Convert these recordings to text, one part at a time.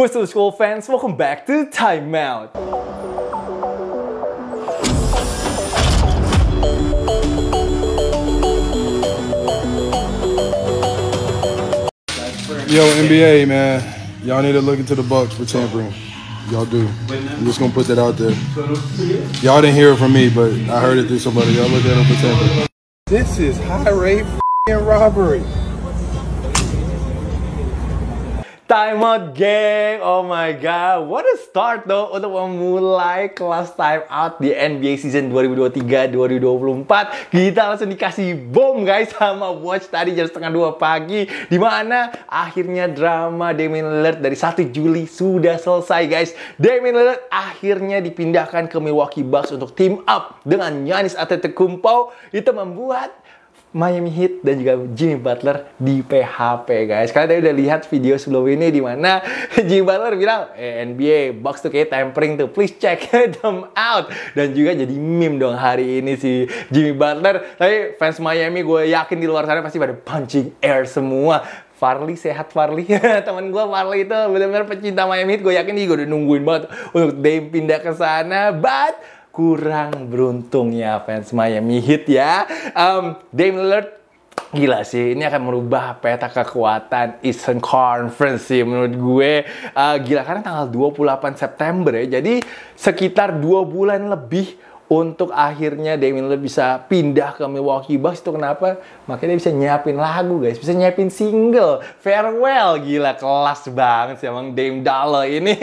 What's up school fans, welcome back to Timeout. Yo, NBA, man. Y'all need to look into the Bucks for tampering. Y'all do. I'm just gonna put that out there. Y'all didn't hear it from me, but I heard it through somebody. Y'all look at them for tampering. This is high rate robbery. Time out geng, oh my god, what a start though untuk memulai kelas time out di NBA season 2023-2024. Kita langsung dikasih bom guys sama Watch tadi jam setengah dua pagi, dimana akhirnya drama Damian Lillard dari 1 Juli sudah selesai guys. Damian Lillard akhirnya dipindahkan ke Milwaukee Bucks untuk team up dengan Giannis Antetokounmpo. Itu membuat Miami Heat dan juga Jimmy Butler di PHP guys. Kalian tadi udah lihat video sebelum ini di mana Jimmy Butler bilang eh, NBA box tuh kayak tampering tuh, please check them out. Dan juga jadi meme dong hari ini si Jimmy Butler. Tapi fans Miami gue yakin di luar sana pasti pada punching air semua. Farley sehat Farley Teman gue Farley itu benar-benar pecinta Miami Heat gue yakin nih gue udah nungguin banget untuk Dame pindah ke sana but kurang beruntung ya fans Miami Heat ya. Um, Dame Lillard Gila sih, ini akan merubah peta kekuatan Eastern Conference sih menurut gue. Uh, gila, karena tanggal 28 September ya, jadi sekitar dua bulan lebih untuk akhirnya Damian Lillard bisa pindah ke Milwaukee Bucks itu kenapa? Makanya dia bisa nyiapin lagu guys, bisa nyiapin single, farewell, gila kelas banget sih emang Dame Dollar ini.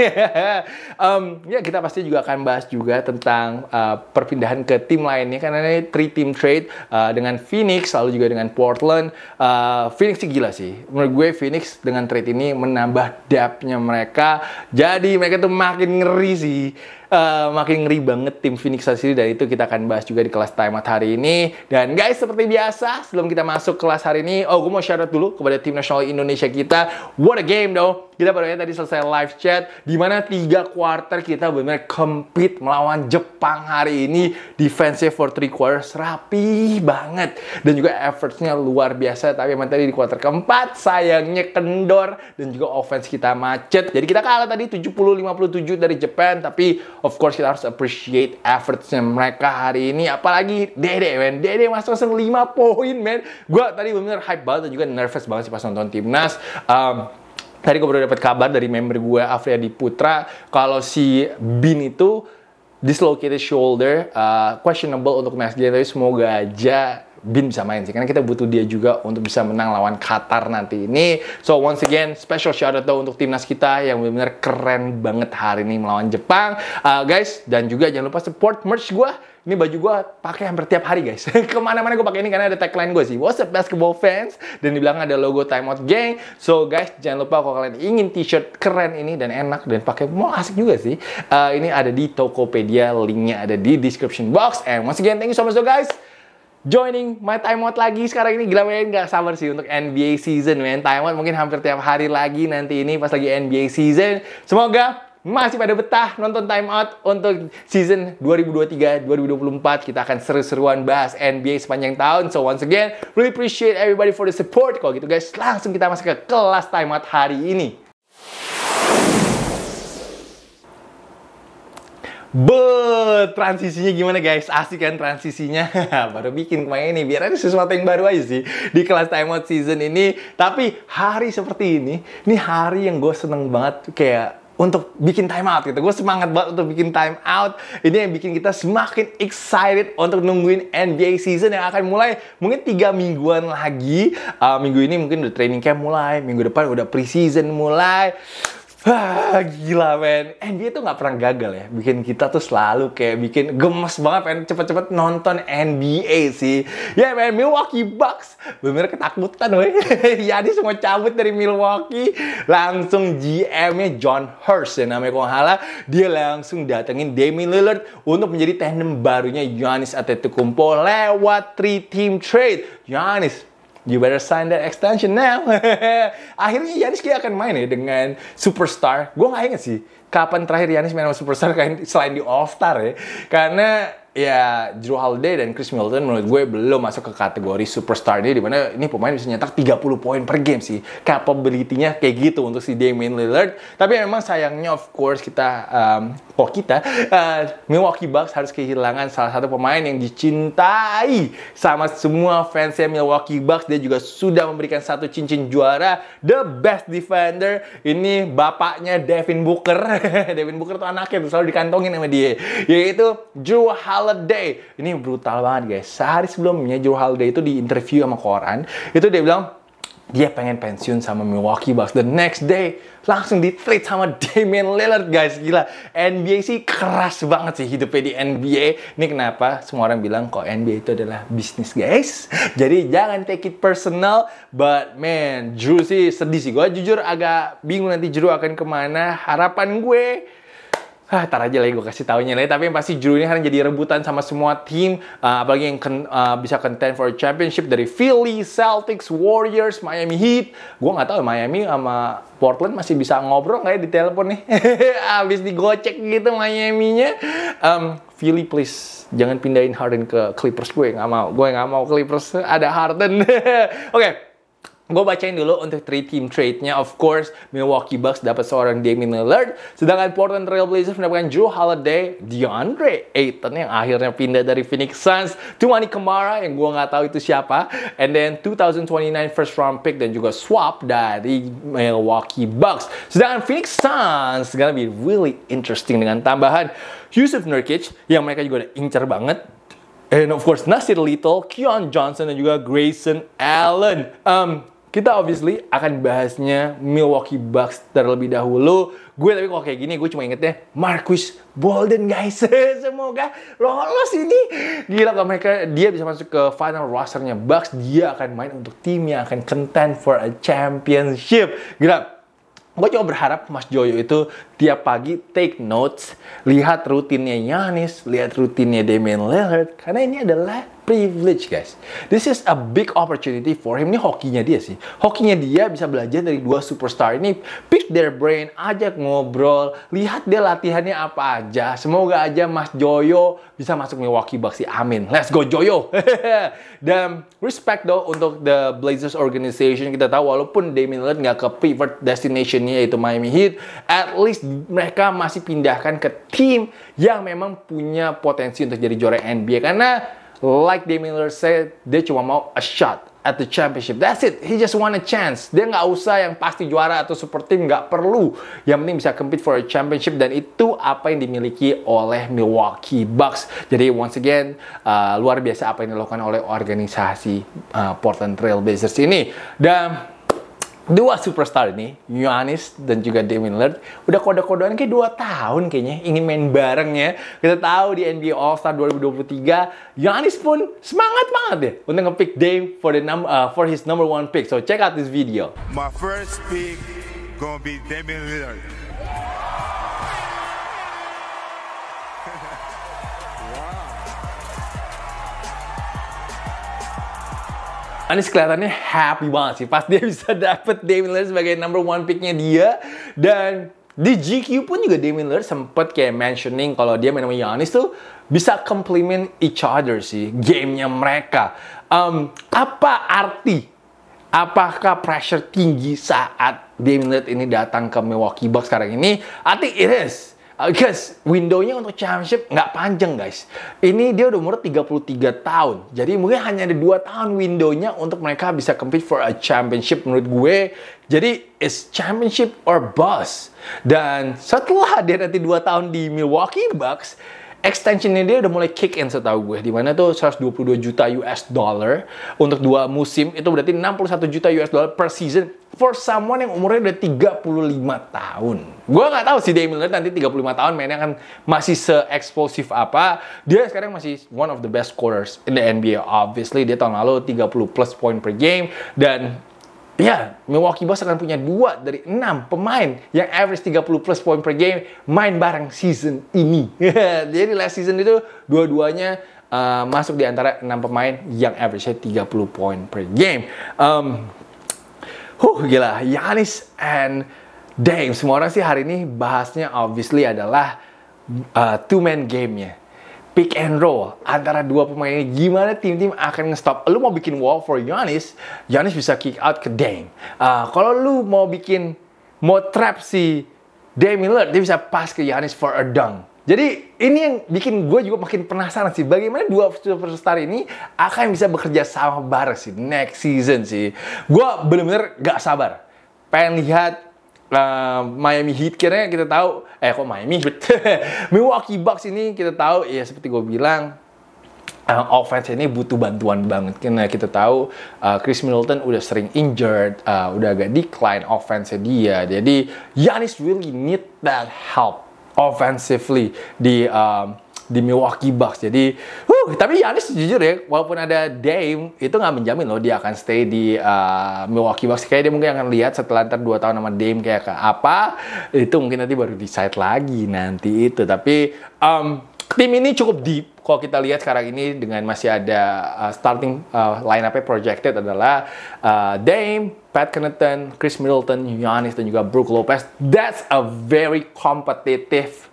um, ya kita pasti juga akan bahas juga tentang uh, perpindahan ke tim lainnya karena ini three team trade uh, dengan Phoenix lalu juga dengan Portland. Uh, Phoenix sih gila sih, menurut gue Phoenix dengan trade ini menambah depthnya mereka, jadi mereka tuh makin ngeri sih. Eh, makin ngeri banget tim Phoenix Suns ini dan itu kita akan bahas juga di kelas timeout hari ini. Dan guys, seperti biasa, sebelum kita masuk kelas hari ini, oh gue mau share dulu kepada tim nasional Indonesia kita. What a game dong Kita baru tadi selesai live chat di mana tiga quarter kita benar-benar compete melawan Jepang hari ini defensive for three quarters rapi banget dan juga effortnya luar biasa tapi emang tadi di quarter keempat sayangnya kendor dan juga offense kita macet. Jadi kita kalah tadi 70-57 dari Jepang tapi of course kita harus appreciate effortsnya mereka hari ini apalagi Dede men Dede masuk langsung 5 poin men gue tadi bener hype banget dan juga nervous banget sih pas nonton timnas um, tadi gue baru dapat kabar dari member gue Afriyadi Putra kalau si Bin itu dislocated shoulder uh, questionable untuk PSG tapi semoga aja Bin bisa main sih karena kita butuh dia juga untuk bisa menang lawan Qatar nanti ini so once again special shout out untuk timnas kita yang benar-benar keren banget hari ini melawan Jepang uh, guys dan juga jangan lupa support merch gue ini baju gue pakai hampir tiap hari guys kemana-mana gue pakai ini karena ada tagline gue sih what's up basketball fans dan dibilang ada logo timeout gang so guys jangan lupa kalau kalian ingin t-shirt keren ini dan enak dan pakai mau asik juga sih uh, ini ada di Tokopedia linknya ada di description box and once again thank you so much so guys joining my timeout lagi sekarang ini gila men nggak sabar sih untuk NBA season men timeout mungkin hampir tiap hari lagi nanti ini pas lagi NBA season semoga masih pada betah nonton Time Out untuk season 2023-2024. Kita akan seru-seruan bahas NBA sepanjang tahun. So once again, really appreciate everybody for the support. Kalau gitu guys, langsung kita masuk ke kelas Time Out hari ini. Be, transisinya gimana guys? Asik kan transisinya? baru bikin kemarin ini, biar ada sesuatu yang baru aja sih di kelas time out season ini. Tapi hari seperti ini, ini hari yang gue seneng banget kayak untuk bikin time out gitu. Gue semangat banget untuk bikin time out. Ini yang bikin kita semakin excited untuk nungguin NBA season yang akan mulai mungkin tiga mingguan lagi. Uh, minggu ini mungkin udah training camp mulai, minggu depan udah preseason mulai. Wah, gila men. NBA tuh nggak pernah gagal ya. Bikin kita tuh selalu kayak bikin gemes banget pengen cepet-cepet nonton NBA sih. Ya yeah, men, Milwaukee Bucks. Bener ketakutan woi. Jadi semua cabut dari Milwaukee. Langsung GM-nya John Hurst ya namanya kalau salah. Dia langsung datengin Damian Lillard untuk menjadi tandem barunya Giannis Antetokounmpo lewat 3 team trade. Giannis You better sign that extension now. Akhirnya Yanis kayak akan main ya dengan superstar. Gue gak inget sih kapan terakhir Yanis main sama superstar selain di All Star ya. Karena ya Drew Holiday dan Chris Middleton menurut gue belum masuk ke kategori superstar ini dimana ini pemain bisa nyetak 30 poin per game sih capability-nya kayak gitu untuk si Damian Lillard tapi memang sayangnya of course kita um, kok kita uh, Milwaukee Bucks harus kehilangan salah satu pemain yang dicintai sama semua fansnya Milwaukee Bucks dia juga sudah memberikan satu cincin juara the best defender ini bapaknya Devin Booker Devin Booker tuh anaknya tuh selalu dikantongin sama dia yaitu Drew Holiday holiday. Ini brutal banget guys. Sehari sebelumnya Joe Holiday itu di interview sama koran, itu dia bilang dia pengen pensiun sama Milwaukee Bucks. The next day, langsung di trade sama Damian Lillard, guys. Gila, NBA sih keras banget sih hidupnya di NBA. Ini kenapa semua orang bilang kok NBA itu adalah bisnis, guys. Jadi jangan take it personal. But man, Drew sih sedih sih. Gue jujur agak bingung nanti Drew akan kemana. Harapan gue ah tar aja lah ya, gue kasih taunya lah ya. tapi yang pasti Drew ini akan jadi rebutan sama semua tim uh, apalagi yang ken, uh, bisa contend for championship dari Philly, Celtics, Warriors, Miami Heat gue nggak tahu ya, Miami sama Portland masih bisa ngobrol nggak ya di telepon nih abis digocek gitu Miami-nya um, Philly please jangan pindahin Harden ke Clippers gue nggak mau gue nggak mau Clippers ada Harden oke okay. Gue bacain dulu untuk 3 team trade-nya. Of course, Milwaukee Bucks dapat seorang Damian Lillard. Sedangkan Portland Trail Blazers mendapatkan Drew Holiday, DeAndre Ayton yang akhirnya pindah dari Phoenix Suns. Tumani Kamara yang gue nggak tahu itu siapa. And then 2029 first round pick dan juga swap dari Milwaukee Bucks. Sedangkan Phoenix Suns gonna be really interesting dengan tambahan Yusuf Nurkic yang mereka juga udah incer banget. And of course, Nasir Little, Keon Johnson, dan juga Grayson Allen. Um, kita obviously akan bahasnya Milwaukee Bucks terlebih dahulu. Gue tapi kalau kayak gini gue cuma ingetnya Marcus Bolden guys. Semoga lolos ini. Gila kalau mereka dia bisa masuk ke final rosternya Bucks, dia akan main untuk tim yang akan contend for a championship. Gila, gue coba berharap Mas Joyo itu tiap pagi take notes, lihat rutinnya Yanis, lihat rutinnya Damian Lillard, karena ini adalah privilege guys. This is a big opportunity for him. Ini hokinya dia sih. Hokinya dia bisa belajar dari dua superstar ini. Pick their brain, ajak ngobrol, lihat dia latihannya apa aja. Semoga aja Mas Joyo bisa masuk Milwaukee Bucks sih. Amin. Let's go Joyo. Dan respect dong untuk the Blazers organization. Kita tahu walaupun Damian Lillard nggak ke favorite destinationnya yaitu Miami Heat, at least mereka masih pindahkan ke tim yang memang punya potensi untuk jadi juara NBA karena like Damian Miller said, dia cuma mau a shot at the championship. That's it. He just want a chance. Dia nggak usah yang pasti juara atau super team nggak perlu. Yang penting bisa compete for a championship dan itu apa yang dimiliki oleh Milwaukee Bucks. Jadi once again uh, luar biasa apa yang dilakukan oleh organisasi uh, Portland Trail Blazers ini. Dan dua superstar ini, Yohanes dan juga Damian Lillard, udah kode-kodean kayak dua tahun kayaknya ingin main bareng ya. Kita tahu di NBA All Star 2023, Yohanes pun semangat banget deh untuk ngepick Dame for the num uh, for his number one pick. So check out this video. My first pick gonna be Damian Lillard. Anies kelihatannya happy banget sih pas dia bisa dapet Damian Lillard sebagai number one picknya dia dan di GQ pun juga Damian Lillard sempet kayak mentioning kalau dia menemui sama tuh bisa compliment each other sih gamenya mereka. Um, apa arti? Apakah pressure tinggi saat Damian Lillard ini datang ke Milwaukee Bucks sekarang ini? I think it is Uh, guys, nya untuk championship nggak panjang guys. Ini dia udah umur 33 tahun. Jadi mungkin hanya ada 2 tahun window-nya untuk mereka bisa compete for a championship menurut gue. Jadi, it's championship or bust. Dan setelah dia nanti 2 tahun di Milwaukee Bucks, extensionnya dia udah mulai kick in setahu gue. di mana tuh 122 juta US dollar untuk dua musim itu berarti 61 juta US dollar per season for someone yang umurnya udah 35 tahun. Gue nggak tahu sih Damian Lillard nanti 35 tahun mainnya kan masih se apa. Dia sekarang masih one of the best scorers in the NBA. Obviously dia tahun lalu 30 plus point per game dan Ya, Milwaukee Bucks akan punya dua dari enam pemain yang average 30 plus poin per game main bareng season ini. Jadi last season itu dua-duanya uh, masuk di antara enam pemain yang average 30 poin per game. Um, huh, gila. Yanis and Dame. Semua orang sih hari ini bahasnya obviously adalah uh, two-man game-nya pick and roll antara dua pemain ini gimana tim-tim akan ngestop lu mau bikin wall for Giannis Giannis bisa kick out ke Dame uh, kalau lu mau bikin mau trap si Dame Miller, dia bisa pass ke Giannis for a dunk jadi ini yang bikin gue juga makin penasaran sih bagaimana dua superstar ini akan bisa bekerja sama bareng sih next season sih gue bener-bener gak sabar pengen lihat uh, Miami Heat kira kita tahu eh kok Miami Heat Milwaukee Bucks ini kita tahu ya seperti gue bilang uh, offense ini butuh bantuan banget karena kita tahu uh, Chris Middleton udah sering injured uh, udah agak decline offense dia jadi Giannis really need that help offensively di um, di Milwaukee Bucks. Jadi, huh, tapi Yanis jujur ya, walaupun ada Dame, itu nggak menjamin loh dia akan stay di uh, Milwaukee Bucks. Kayaknya dia mungkin akan lihat setelah ntar dua tahun sama Dame kayak ke apa, itu mungkin nanti baru decide lagi nanti itu. Tapi um, tim ini cukup deep. Kalau kita lihat sekarang ini dengan masih ada uh, starting uh, line up-nya projected adalah uh, Dame, Pat Connaughton, Chris Middleton, Giannis dan juga Brook Lopez. That's a very competitive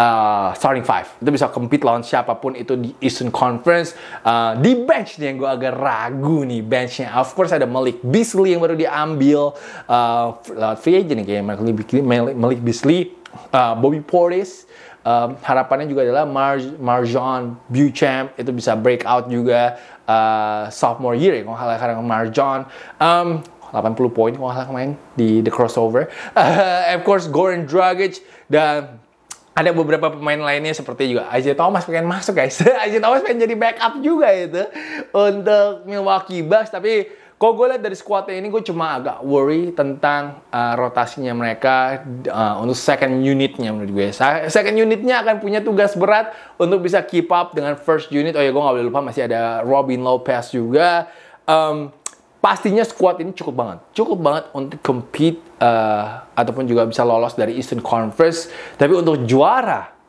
Uh, starting five. Itu bisa compete lawan siapapun itu di Eastern Conference. Uh, di bench nih yang gue agak ragu nih benchnya. Of course ada Malik Beasley yang baru diambil. Uh, free agent nih kayaknya Malik Beasley. Malik Beasley uh, Bobby Portis. uh, harapannya juga adalah Mar Marjon Buchamp itu bisa break out juga uh, sophomore year ya kalau sekarang Marjon um, 80 poin kalau kemarin di the crossover uh, of course Goran Dragic dan ada beberapa pemain lainnya seperti juga AJ Thomas pengen masuk guys. AJ Thomas pengen jadi backup juga itu untuk Milwaukee Bucks tapi kok gue lihat dari squadnya ini gue cuma agak worry tentang uh, rotasinya mereka uh, untuk second unitnya menurut gue. Second unitnya akan punya tugas berat untuk bisa keep up dengan first unit. Oh ya gue nggak boleh lupa masih ada Robin Lopez juga. Um, pastinya squad ini cukup banget, cukup banget untuk compete uh, ataupun juga bisa lolos dari Eastern Conference. Tapi untuk juara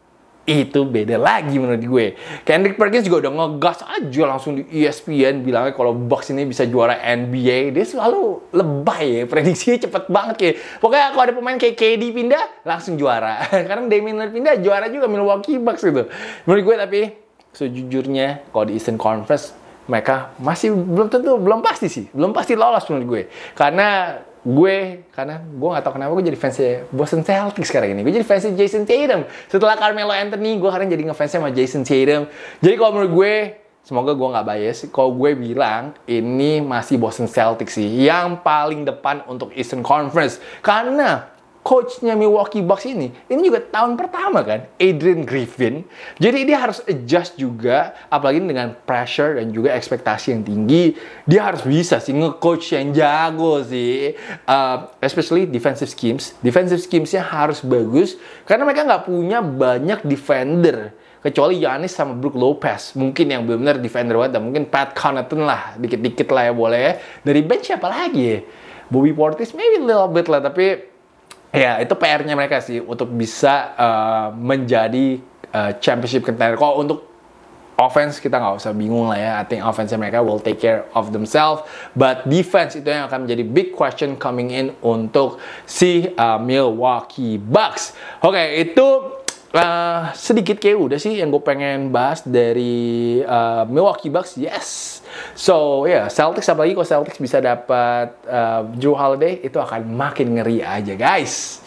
itu beda lagi menurut gue. Kendrick Perkins juga udah ngegas aja langsung di ESPN bilangnya kalau Bucks ini bisa juara NBA. Dia selalu lebay ya, prediksinya cepet banget ya. Pokoknya kalau ada pemain kayak KD pindah, langsung juara. Karena Damian Lillard pindah, juara juga Milwaukee Bucks gitu. Menurut gue tapi sejujurnya kalau di Eastern Conference mereka masih belum tentu belum pasti sih belum pasti lolos menurut gue karena gue karena gue gak tau kenapa gue jadi fansnya Boston Celtics sekarang ini gue jadi fansnya Jason Tatum setelah Carmelo Anthony gue sekarang jadi ngefansnya sama Jason Tatum jadi kalau menurut gue semoga gue nggak bias kalau gue bilang ini masih Boston Celtics sih yang paling depan untuk Eastern Conference karena coachnya Milwaukee Bucks ini, ini juga tahun pertama kan, Adrian Griffin. Jadi dia harus adjust juga, apalagi dengan pressure dan juga ekspektasi yang tinggi. Dia harus bisa sih nge-coach yang jago sih. Uh, especially defensive schemes. Defensive schemesnya harus bagus, karena mereka nggak punya banyak defender. Kecuali Yanis sama Brook Lopez. Mungkin yang benar-benar defender banget, mungkin Pat Connaughton lah. Dikit-dikit lah ya boleh Dari bench siapa lagi ya? Bobby Portis maybe a little bit lah, tapi ya itu PR-nya mereka sih untuk bisa uh, menjadi uh, championship contender. Kalau untuk offense kita nggak usah bingung lah ya. I think offense mereka will take care of themselves. But defense itu yang akan menjadi big question coming in untuk si uh, Milwaukee Bucks. Oke, okay, itu Uh, sedikit kayak udah sih yang gue pengen bahas dari uh, Milwaukee Bucks, yes. So ya yeah, Celtics apalagi kalau Celtics bisa dapat uh, eh, Drew Holiday itu akan makin ngeri aja guys.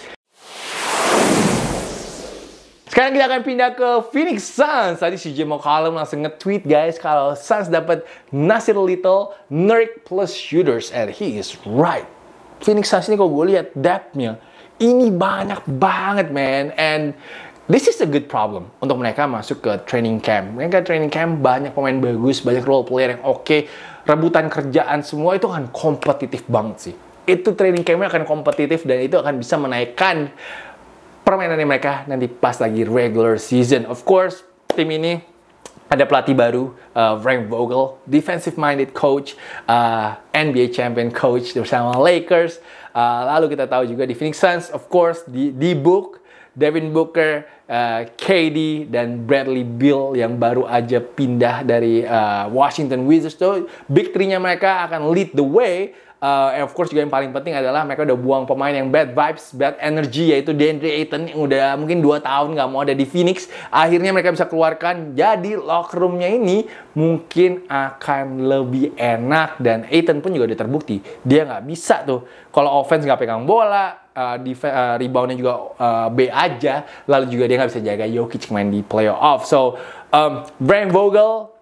Sekarang kita akan pindah ke Phoenix Suns. Tadi si Jim McCollum langsung nge-tweet guys kalau Suns dapat Nasir Little, Nurk plus shooters and he is right. Phoenix Suns ini kalau gue lihat depth-nya ini banyak banget man and This is a good problem untuk mereka masuk ke training camp. Mereka training camp banyak pemain bagus, banyak role player yang oke, okay, rebutan kerjaan semua itu akan kompetitif banget sih. Itu training campnya akan kompetitif dan itu akan bisa menaikkan permainan mereka nanti pas lagi regular season. Of course, tim ini ada pelatih baru, uh, Frank Vogel, defensive minded coach, uh, NBA champion coach bersama Lakers. Uh, lalu kita tahu juga di Phoenix Suns, of course, di di book Devin Booker, uh, eh, KD dan Bradley Bill yang baru aja pindah dari uh, Washington Wizards. So, big three-nya mereka akan lead the way uh, of course juga yang paling penting adalah mereka udah buang pemain yang bad vibes, bad energy yaitu Deandre Ayton yang udah mungkin 2 tahun nggak mau ada di Phoenix. Akhirnya mereka bisa keluarkan. Jadi locker roomnya ini mungkin akan lebih enak dan Ayton pun juga udah terbukti dia nggak bisa tuh kalau offense nggak pegang bola, uh, uh, reboundnya juga uh, B aja, lalu juga dia nggak bisa jaga Jokic main di playoff. So um, Brian Vogel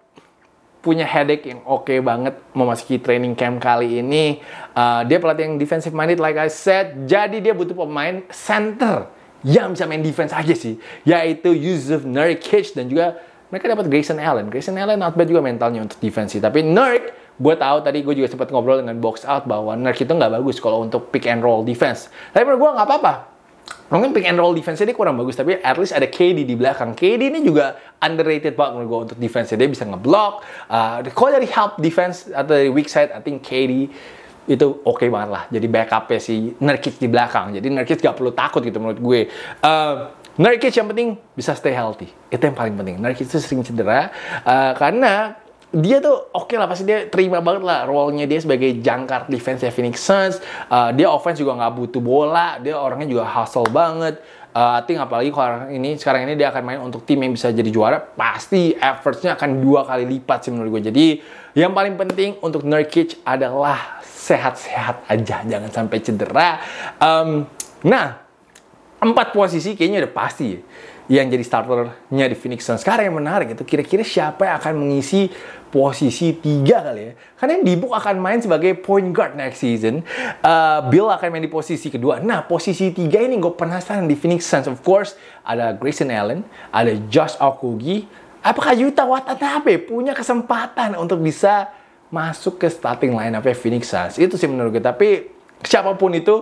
punya headache yang oke okay banget memasuki training camp kali ini. Uh, dia pelatih yang defensive minded like I said. Jadi dia butuh pemain center yang bisa main defense aja sih. Yaitu Yusuf Nurkic dan juga mereka dapat Grayson Allen. Grayson Allen not bad juga mentalnya untuk defense Tapi Nurk, gue tahu tadi gue juga sempat ngobrol dengan box out bahwa Nurk itu nggak bagus kalau untuk pick and roll defense. Tapi menurut gue nggak apa-apa mungkin pick and roll defense-nya dia kurang bagus tapi at least ada KD di belakang KD ini juga underrated banget menurut gue untuk defense-nya dia bisa ngeblock uh, kalau dari help defense atau dari weak side I think KD itu oke okay banget lah jadi backupnya si Nurkic di belakang jadi Nurkic gak perlu takut gitu menurut gue uh, Nurkic yang penting bisa stay healthy itu yang paling penting Nurkic itu sering cedera uh, karena dia tuh oke okay lah pasti dia terima banget lah role-nya dia sebagai jangkar defense ya, Phoenix Suns. Uh, dia offense juga nggak butuh bola, dia orangnya juga hustle banget. Uh, I think apalagi kalau ini sekarang ini dia akan main untuk tim yang bisa jadi juara, pasti effortsnya akan dua kali lipat sih menurut gue. Jadi yang paling penting untuk Nurkic adalah sehat-sehat aja, jangan sampai cedera. Um, nah, empat posisi kayaknya udah pasti. Ya yang jadi starternya di Phoenix Suns. Sekarang yang menarik itu kira-kira siapa yang akan mengisi posisi tiga kali ya. Karena yang Dibuk akan main sebagai point guard next season. Uh, Bill akan main di posisi kedua. Nah, posisi tiga ini gue penasaran di Phoenix Suns. Of course, ada Grayson Allen, ada Josh Okogie. Apakah Yuta Watanabe ya? punya kesempatan untuk bisa masuk ke starting line up Phoenix Suns? Itu sih menurut gue. Tapi siapapun itu,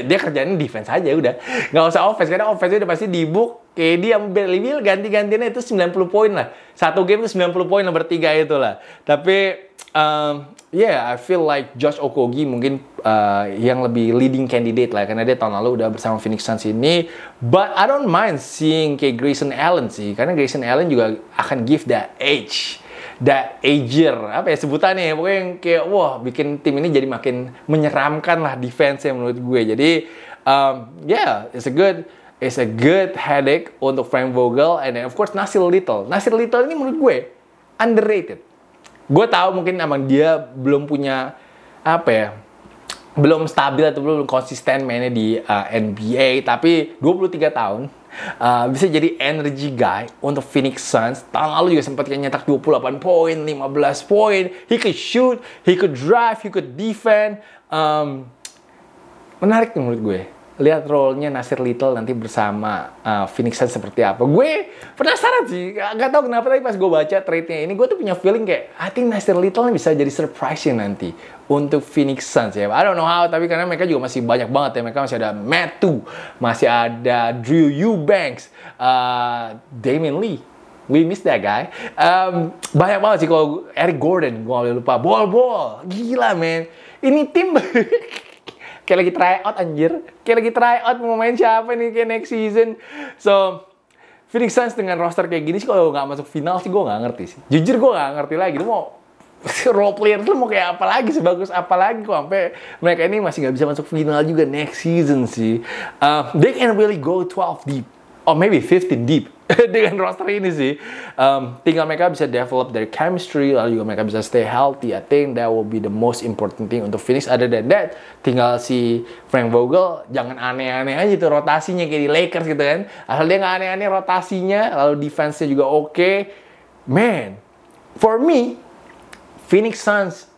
dia kerjanya defense aja udah nggak usah offense karena offense udah pasti di book KD sama Bradley ganti-gantinya itu 90 poin lah satu game itu 90 poin nomor tiga itu lah tapi um, yeah I feel like Josh Okogi mungkin uh, yang lebih leading candidate lah karena dia tahun lalu udah bersama Phoenix Suns ini but I don't mind seeing kayak Grayson Allen sih karena Grayson Allen juga akan give that edge the Ager apa ya sebutannya ya pokoknya yang kayak wah bikin tim ini jadi makin menyeramkan lah defense ya menurut gue jadi um, yeah it's a good it's a good headache untuk Frank Vogel and then of course Nasir Little Nasir Little ini menurut gue underrated gue tahu mungkin emang dia belum punya apa ya belum stabil atau belum konsisten mainnya di uh, NBA tapi 23 tahun Uh, bisa jadi energy guy untuk Phoenix Suns. Tahun lalu juga sempat nyetak 28 poin, 15 poin. He could shoot, he could drive, he could defend. Um, menarik menurut gue lihat role-nya Nasir Little nanti bersama uh, Phoenix Suns seperti apa. Gue penasaran sih, gak tau kenapa tapi pas gue baca trade-nya ini, gue tuh punya feeling kayak, I think Nasir Little bisa jadi surprise ya nanti untuk Phoenix Suns ya. I don't know how, tapi karena mereka juga masih banyak banget ya. Mereka masih ada Matu, masih ada Drew Eubanks, uh, Damien Lee, We miss that guy. Um, banyak banget sih kalau Eric Gordon, gue lupa. Bol-bol, gila man. Ini tim kayak lagi try out anjir kayak lagi try out mau main siapa nih kayak next season so Phoenix Suns dengan roster kayak gini sih kalau nggak masuk final sih gue nggak ngerti sih jujur gue nggak ngerti lagi lu mau role player tuh mau kayak apa lagi sebagus apa lagi kok sampai mereka ini masih nggak bisa masuk final juga next season sih uh, they can really go 12 deep Oh, maybe 15 deep dengan roster ini sih. Um, tinggal mereka bisa develop their chemistry, lalu juga mereka bisa stay healthy. I think that will be the most important thing untuk Phoenix. Other than that, tinggal si Frank Vogel jangan aneh-aneh aja tuh rotasinya kayak di Lakers gitu kan. Asal dia nggak aneh-aneh rotasinya, lalu defense-nya juga oke. Okay. Man, for me, Phoenix Suns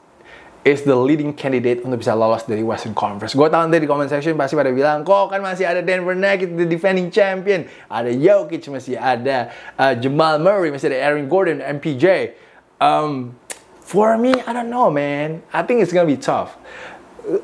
is the leading candidate untuk bisa lolos dari Western Conference. Gue tahu nanti di comment section pasti pada bilang, kok kan masih ada Denver Nuggets, the defending champion, ada Jokic, masih ada uh, Jamal Murray, masih ada Aaron Gordon, MPJ. Um, for me, I don't know, man. I think it's gonna be tough.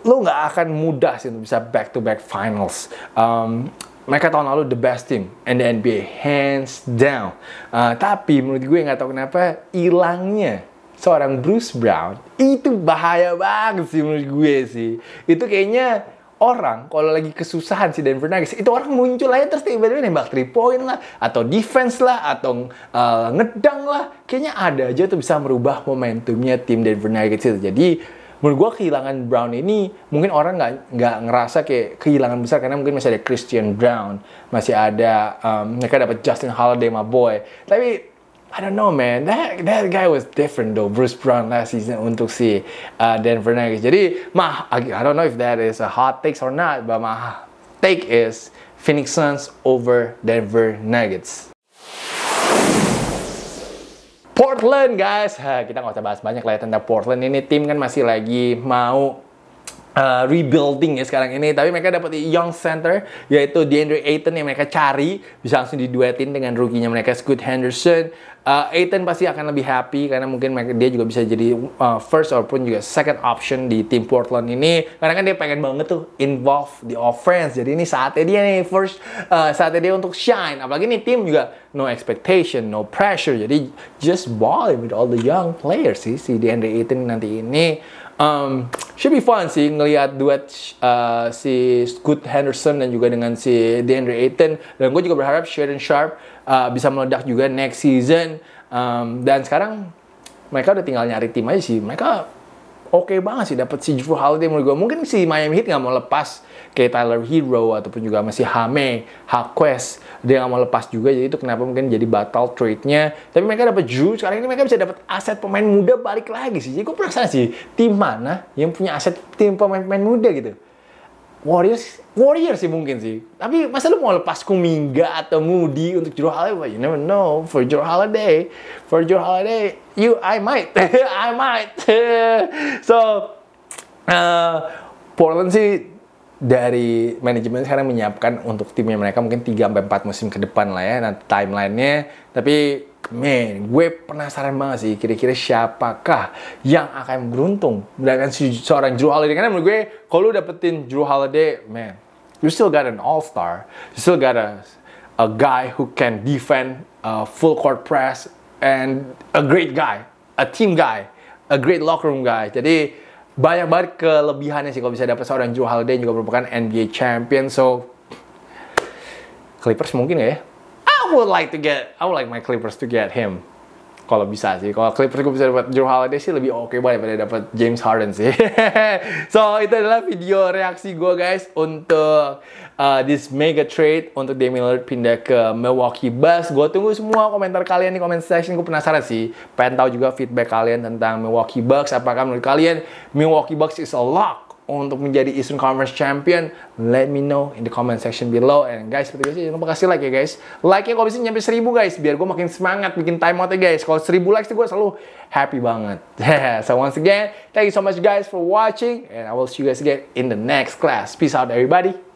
Lo nggak akan mudah sih untuk bisa back to back finals. Um, mereka tahun lalu the best team in the NBA, hands down. Uh, tapi menurut gue nggak tahu kenapa hilangnya seorang Bruce Brown itu bahaya banget sih menurut gue sih. Itu kayaknya orang kalau lagi kesusahan si Denver Nuggets itu orang muncul aja terus tiba-tiba nembak 3 point lah atau defense lah atau uh, ngedang lah kayaknya ada aja tuh bisa merubah momentumnya tim Denver Nuggets itu jadi menurut gue kehilangan Brown ini mungkin orang nggak nggak ngerasa kayak kehilangan besar karena mungkin masih ada Christian Brown masih ada um, mereka dapat Justin Holiday my boy tapi I don't know man, that that guy was different though. Bruce Brown last season untuk si uh, Denver Nuggets. Jadi mah, I don't know if that is a hot take or not, but my take is Phoenix Suns over Denver Nuggets. Portland guys, ha, kita nggak usah bahas banyak lah ya tentang Portland. Ini tim kan masih lagi mau uh, rebuilding ya sekarang ini tapi mereka dapat young center yaitu DeAndre Ayton yang mereka cari bisa langsung diduetin dengan rukinya mereka Scoot Henderson uh, Ayton pasti akan lebih happy karena mungkin mereka, dia juga bisa jadi uh, first ataupun juga second option di tim Portland ini karena kan dia pengen banget tuh involve di offense jadi ini saatnya dia nih first uh, saatnya dia untuk shine apalagi nih tim juga no expectation no pressure jadi just ball with all the young players sih si DeAndre Ayton nanti ini um, should be fun sih ngelihat duet uh, si Scott Henderson dan juga dengan si DeAndre Ayton dan gue juga berharap Sharon Sharp uh, bisa meledak juga next season um, dan sekarang mereka udah tinggal nyari tim aja sih mereka oke okay banget sih dapat si Drew Holiday menurut gue. Mungkin si Miami Heat nggak mau lepas kayak Tyler Hero ataupun juga masih Hame, Haquest. Dia nggak mau lepas juga, jadi itu kenapa mungkin jadi batal trade-nya. Tapi mereka dapat Drew, sekarang ini mereka bisa dapat aset pemain muda balik lagi sih. Jadi gue penasaran sih, tim mana yang punya aset tim pemain-pemain muda gitu. Warriors, Warriors sih mungkin sih. Tapi masa lu mau lepas Kuminga atau Moody untuk Joe Holiday? You never know. For your Holiday, for your Holiday, you, I might, I might. so, uh, Portland sih dari manajemen sekarang menyiapkan untuk timnya mereka mungkin 3 sampai empat musim ke depan lah ya nah timelinenya tapi Man, gue penasaran banget sih kira-kira siapakah yang akan beruntung mendapatkan seorang Drew Holiday. Karena menurut gue, kalau lu dapetin Drew Holiday, man, you still got an all-star. You still got a, a guy who can defend a uh, full court press and a great guy, a team guy, a great locker room guy. Jadi, banyak banget kelebihannya sih kalau bisa dapet seorang Drew Holiday yang juga merupakan NBA champion. So, Clippers mungkin ya? I would like to get, I would like my Clippers to get him. Kalau bisa sih, kalau Clippers gue bisa dapat Drew Holiday sih lebih oke okay banget daripada dapat James Harden sih. so itu adalah video reaksi gue guys untuk uh, this mega trade untuk Damian Lillard pindah ke Milwaukee Bucks. Gue tunggu semua komentar kalian di comment section. Gue penasaran sih, pengen tahu juga feedback kalian tentang Milwaukee Bucks. Apakah menurut kalian Milwaukee Bucks is a lock untuk menjadi Eastern commerce Champion? Let me know in the comment section below. And guys, seperti biasa jangan lupa kasih like ya guys. Like-nya kalau bisa nyampe seribu guys, biar gue makin semangat bikin time out ya guys. Kalau seribu likes gue selalu happy banget. so once again, thank you so much guys for watching. And I will see you guys again in the next class. Peace out everybody.